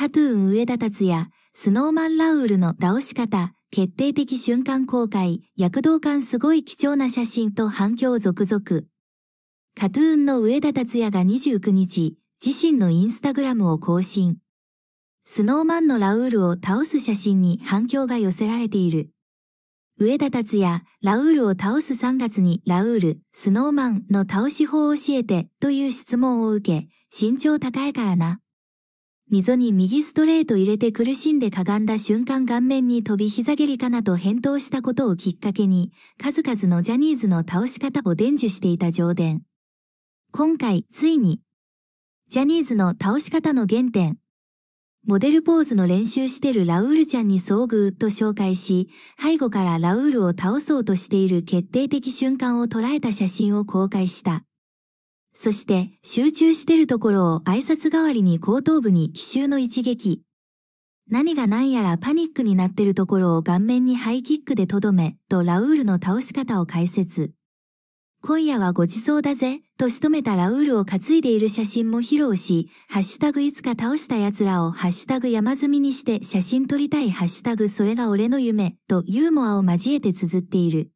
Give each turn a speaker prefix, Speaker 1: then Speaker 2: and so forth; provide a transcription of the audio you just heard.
Speaker 1: カトゥーン上田達也、スノーマンラウールの倒し方、決定的瞬間公開、躍動感すごい貴重な写真と反響続々。カトゥーンの上田達也が29日、自身のインスタグラムを更新。スノーマンのラウールを倒す写真に反響が寄せられている。上田達也、ラウールを倒す3月にラウール、スノーマンの倒し法を教えてという質問を受け、身長高いからな。溝に右ストレート入れて苦しんでかがんだ瞬間顔面に飛び膝蹴りかなと返答したことをきっかけに、数々のジャニーズの倒し方を伝授していた上伝。今回、ついに、ジャニーズの倒し方の原点、モデルポーズの練習してるラウールちゃんに遭遇と紹介し、背後からラウールを倒そうとしている決定的瞬間を捉えた写真を公開した。そして集中してるところを挨拶代わりに後頭部に奇襲の一撃。何が何やらパニックになってるところを顔面にハイキックでとどめ、とラウールの倒し方を解説。今夜はごちそうだぜ、と仕留めたラウールを担いでいる写真も披露し、ハッシュタグいつか倒した奴らをハッシュタグ山積みにして写真撮りたいハッシュタグそれが俺の夢、とユーモアを交えて綴っている。